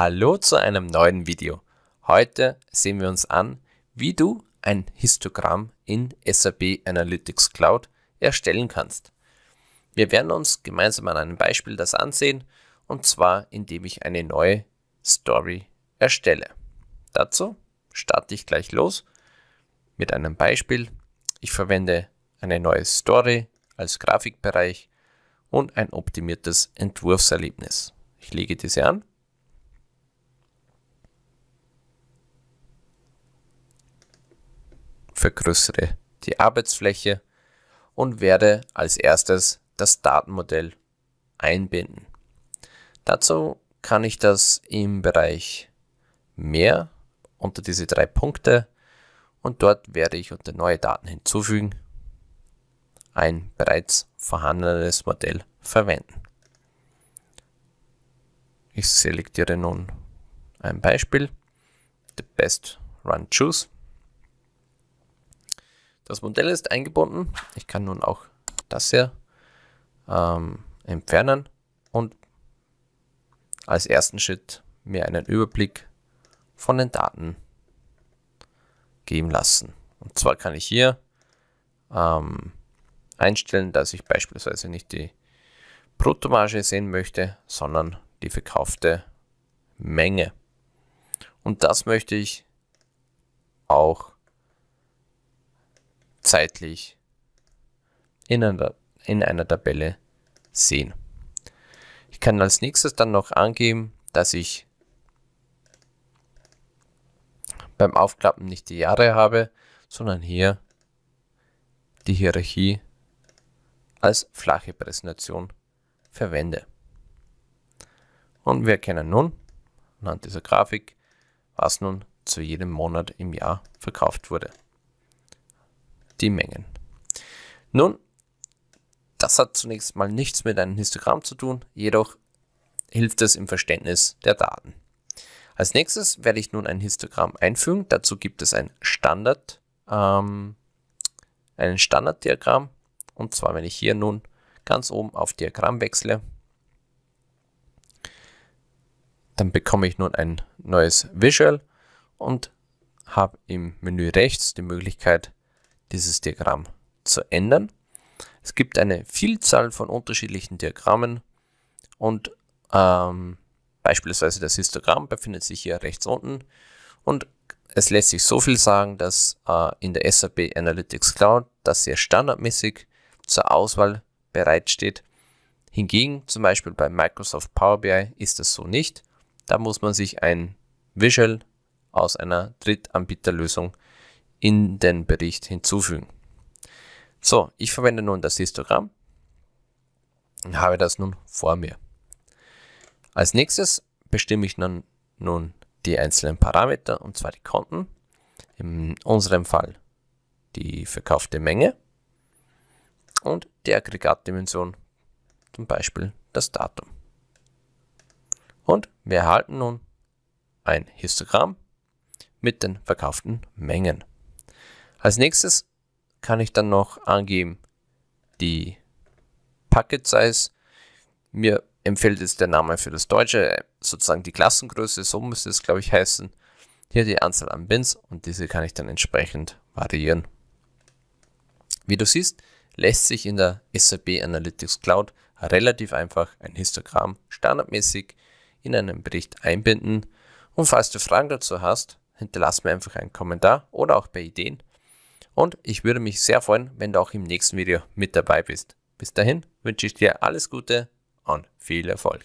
Hallo zu einem neuen Video. Heute sehen wir uns an, wie du ein Histogramm in SAP Analytics Cloud erstellen kannst. Wir werden uns gemeinsam an einem Beispiel das ansehen, und zwar indem ich eine neue Story erstelle. Dazu starte ich gleich los mit einem Beispiel. Ich verwende eine neue Story als Grafikbereich und ein optimiertes Entwurfserlebnis. Ich lege diese an vergrößere die Arbeitsfläche und werde als erstes das Datenmodell einbinden. Dazu kann ich das im Bereich Mehr unter diese drei Punkte und dort werde ich unter neue Daten hinzufügen ein bereits vorhandenes Modell verwenden. Ich selektiere nun ein Beispiel, the best run choose das Modell ist eingebunden. Ich kann nun auch das hier ähm, entfernen und als ersten Schritt mir einen Überblick von den Daten geben lassen. Und zwar kann ich hier ähm, einstellen, dass ich beispielsweise nicht die Bruttomarge sehen möchte, sondern die verkaufte Menge. Und das möchte ich auch zeitlich in einer, in einer Tabelle sehen. Ich kann als nächstes dann noch angeben, dass ich beim Aufklappen nicht die Jahre habe, sondern hier die Hierarchie als flache Präsentation verwende. Und wir erkennen nun anhand dieser Grafik, was nun zu jedem Monat im Jahr verkauft wurde die Mengen. Nun, das hat zunächst mal nichts mit einem Histogramm zu tun, jedoch hilft es im Verständnis der Daten. Als nächstes werde ich nun ein Histogramm einfügen. Dazu gibt es ein Standard, ähm, einen Standarddiagramm. Und zwar, wenn ich hier nun ganz oben auf Diagramm wechsle, dann bekomme ich nun ein neues Visual und habe im Menü rechts die Möglichkeit, dieses Diagramm zu ändern. Es gibt eine Vielzahl von unterschiedlichen Diagrammen und ähm, beispielsweise das Histogramm befindet sich hier rechts unten und es lässt sich so viel sagen, dass äh, in der SAP Analytics Cloud das sehr standardmäßig zur Auswahl bereitsteht. Hingegen zum Beispiel bei Microsoft Power BI ist das so nicht. Da muss man sich ein Visual aus einer Drittanbieterlösung in den Bericht hinzufügen. So, ich verwende nun das Histogramm und habe das nun vor mir. Als nächstes bestimme ich nun, nun die einzelnen Parameter, und zwar die Konten. In unserem Fall die verkaufte Menge und die Aggregatdimension, zum Beispiel das Datum. Und wir erhalten nun ein Histogramm mit den verkauften Mengen. Als nächstes kann ich dann noch angeben die Packet Size. Mir empfiehlt es der Name für das Deutsche, sozusagen die Klassengröße, so müsste es glaube ich heißen. Hier die Anzahl an Bins und diese kann ich dann entsprechend variieren. Wie du siehst, lässt sich in der SAP Analytics Cloud relativ einfach ein Histogramm standardmäßig in einen Bericht einbinden. Und falls du Fragen dazu hast, hinterlass mir einfach einen Kommentar oder auch bei Ideen und ich würde mich sehr freuen, wenn du auch im nächsten Video mit dabei bist. Bis dahin wünsche ich dir alles Gute und viel Erfolg.